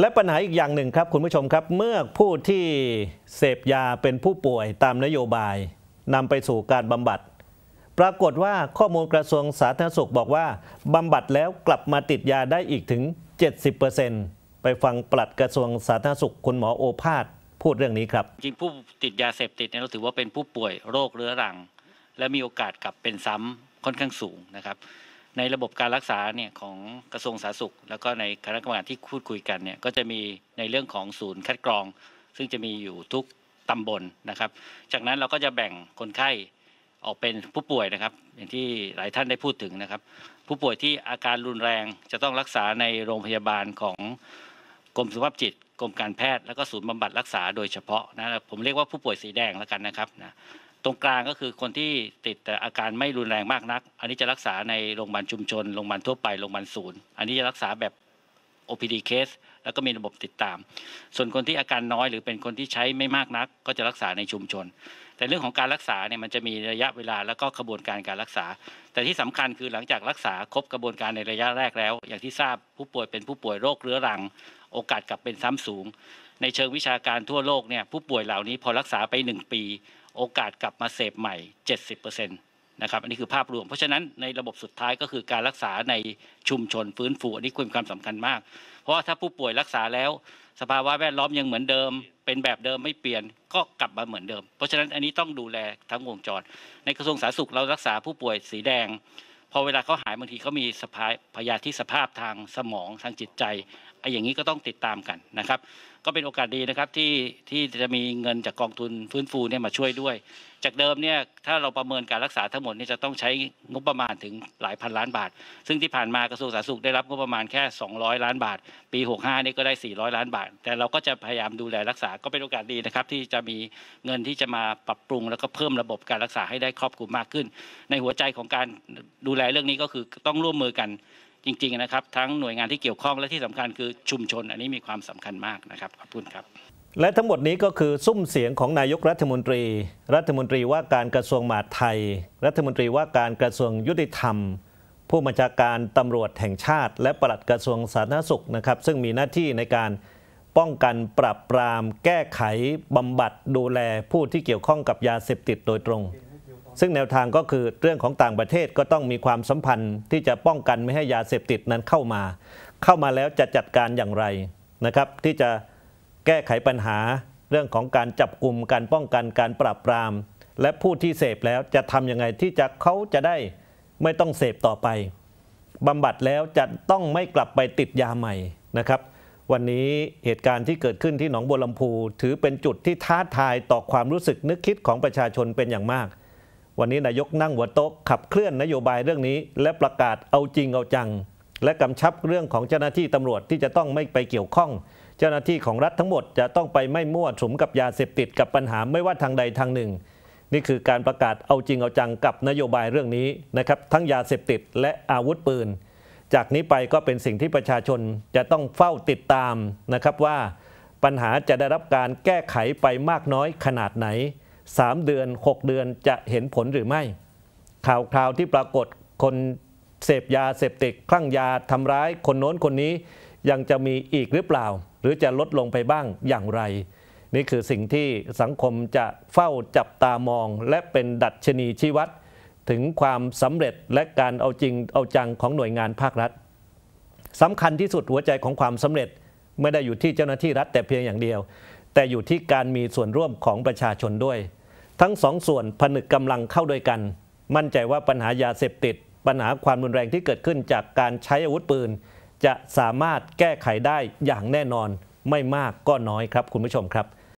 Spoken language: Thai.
และปัญหาอีกอย่างหนึ่งครับคุณผู้ชมครับ เมื่อผู้ที่เสพยาเป็นผู้ป่วยตามนโยบายนำไปสู่การบำบัด ปรากฏว่าข้อมูลกระทรวงสาธารณสุขบอกว่าบำบัดแล้วกลับมาติดยาได้อีกถึง70%ไปฟังปลัดกระทรวงสาธารณสุข คุณหมอโอภาสพูดเรื่องนี้ครับ จริงผู้ติดยาเสพติดเนี่ยเราถือว่าเป็นผู้ป่วยโรคเรื้อรัง และมีโอกาสกลับเป็นซ้ำค่อนข้างสูงนะครับในระบบการรักษาเนี่ยของกระทรวงสาธารณสุข แล้วก็ในคณะกรรมการที่พูดคุยกันเนี่ย ก็จะมีในเรื่องของศูนย์คัดกรอง ซึ่งจะมีอยู่ทุกตำบลนะครับ จากนั้นเราก็จะแบ่งคนไข้ออกเป็นผู้ป่วยนะครับ อย่างที่หลายท่านได้พูดถึงนะครับ ผู้ป่วยที่อาการรุนแรง จะต้องรักษาในโรงพยาบาลของกรมสุขภาพจิต กรมการแพทย์แล้วก็ศูนย์บำบัดรักษาโดยเฉพาะนะผมเรียกว่าผู้ป่วยสีแดงแล้วกันนะครับนะตรงกลางก็คือคนที่ติดแต่อาการไม่รุนแรงมากนัก อันนี้จะรักษาในโรงพยาบาลชุมชนโรงพยาบาลทั่วไปโรงพยาบาลศูนย์ อันนี้จะรักษาแบบ OPD case แล้วก็มีระบบติดตาม ส่วนคนที่อาการน้อยหรือเป็นคนที่ใช้ไม่มากนัก ก็จะรักษาในชุมชน แต่เรื่องของการรักษาเนี่ยมันจะมีระยะเวลาแล้วก็กระบวนการการรักษา แต่ที่สำคัญคือหลังจากรักษาครบกระบวนการในระยะแรกแล้ว อย่างที่ทราบผู้ป่วยเป็นผู้ป่วยโรคเรื้อรัง โอกาสกลับเป็นซ้ำสูง ในเชิงวิชาการทั่วโลกเนี่ยผู้ป่วยเหล่านี้พอรักษาไป 1 ปีโอกาสกลับมาเสพใหม่ 70%นะครับอันนี้คือภาพรวมเพราะฉะนั้นในระบบสุดท้ายก็คือการรักษาในชุมชนฟื้นฟูอันนี้คุณความสำคัญมาก เพราะว่าถ้าผู้ป่วยรักษาแล้วสภาวะแวดล้อมยังเหมือนเดิม เป็นแบบเดิมไม่เปลี่ยน ก็กลับมาเหมือนเดิม เพราะฉะนั้นอันนี้ต้องดูแลทั้งวงจร ในกระทรวงสาธารณสุขเรารักษาผู้ป่วยสีแดง พอเวลาเขาหายบางทีเขามีสภาพพยาธิสภาพทางสมองทางจิตใจอ้อย่างนี้ก็ต้องติดตามกันนะครับ ก็เป็นโอกาสดีนะครับที่ที่จะมีเงินจากกองทุนฟื้นฟูเนี่ยมาช่วยด้วย จากเดิมเนี่ยถ้าเราประเมินการรักษาทั้งหมดนี่จะต้องใช้งบประมาณถึงหลายพัน ล้านบาท ซึ่งที่ผ่านมากระทรวงสาธารณสุขได้รับงบประมาณแค่ 200 ล้านบาท ปี 65นี่ก็ได้ 400 ล้านบาท แต่เราก็จะพยายามดูแลรักษาก็เป็นโอกาสดีนะครับที่จะมีเงินที่จะมาปรับปรุงแล้วก็เพิ่มระบบการรักษาให้ได้ครอบคลุมมากขึ้น ในหัวใจของการดูแลเรื่องนี้ก็คือต้องร่วมมือกันจริงๆ นะครับทั้งหน่วยงานที่เกี่ยวข้องและที่สำคัญคือชุมชนอันนี้มีความสำคัญมากนะครับขอบคุณครับ และทั้งหมดนี้ก็คือซุ้มเสียงของนายกรัฐมนตรี รัฐมนตรีว่าการกระทรวงมหาดไทย รัฐมนตรีว่าการกระทรวงยุติธรรม ผู้บัญชาการตำรวจแห่งชาติ และปลัดกระทรวงสาธารณสุขนะครับซึ่งมีหน้าที่ในการป้องกันปราบปรามแก้ไขบำบัดดูแลผู้ที่เกี่ยวข้องกับยาเสพติดโดยตรงซึ่งแนวทางก็คือเรื่องของต่างประเทศก็ต้องมีความสัมพันธ์ ที่จะป้องกันไม่ให้ยาเสพติดนั้นเข้ามา เข้ามาแล้วจะจัดการอย่างไรนะครับ ที่จะแก้ไขปัญหาเรื่องของการจับกลุ่มการป้องกันการปราบปรามและผู้ที่เสพแล้วจะทำยังไงที่จะเขาจะได้ไม่ต้องเสพต่อไปบำบัดแล้วจะต้องไม่กลับไปติดยาใหม่นะครับ วันนี้เหตุการณ์ที่เกิดขึ้นที่หนองบัวลำพู ถือเป็นจุดที่ท้าทายต่อความรู้สึกนึกคิดของประชาชนเป็นอย่างมากวันนี้นายกนั่งหัวโต๊ะขับเคลื่อนนโยบายเรื่องนี้ และประกาศเอาจริงเอาจัง และกำชับเรื่องของเจ้าหน้าที่ตำรวจที่จะต้องไม่ไปเกี่ยวข้อง เจ้าหน้าที่ของรัฐทั้งหมด จะต้องไปไม่มั่วสุมกับยาเสพติดกับปัญหาไม่ว่าทางใดทางหนึ่งนี่คือการประกาศเอาจริงเอาจังกับนโยบายเรื่องนี้นะครับทั้งยาเสพติดและอาวุธปืน จากนี้ไปก็เป็นสิ่งที่ประชาชนจะต้องเฝ้าติดตามนะครับว่า ปัญหาจะได้รับการแก้ไขไปมากน้อยขนาดไหน3 เดือน 6 เดือนจะเห็นผลหรือไม่ ข่าวคราวที่ปรากฏคนเสพยาเสพติดคลั่งยาทำร้าย คนโน้นคนนี้ยังจะมีอีกหรือเปล่า หรือจะลดลงไปบ้างอย่างไร นี่คือสิ่งที่สังคมจะเฝ้าจับตามอง และเป็นดัชนีชี้วัด ถึงความสำเร็จและการเอาจริงเอาจังของหน่วยงานภาครัฐสำคัญที่สุดหัวใจของความสำเร็จ ไม่ได้อยู่ที่เจ้าหน้าที่รัฐแต่เพียงอย่างเดียว แต่อยู่ที่การมีส่วนร่วมของประชาชนด้วยทั้งสองส่วนผนึกกำลังเข้าด้วยกัน มั่นใจว่าปัญหายาเสพติด ปัญหาความรุนแรงที่เกิดขึ้นจากการใช้อาวุธปืน จะสามารถแก้ไขได้อย่างแน่นอน ไม่มากก็น้อยครับคุณผู้ชมครับ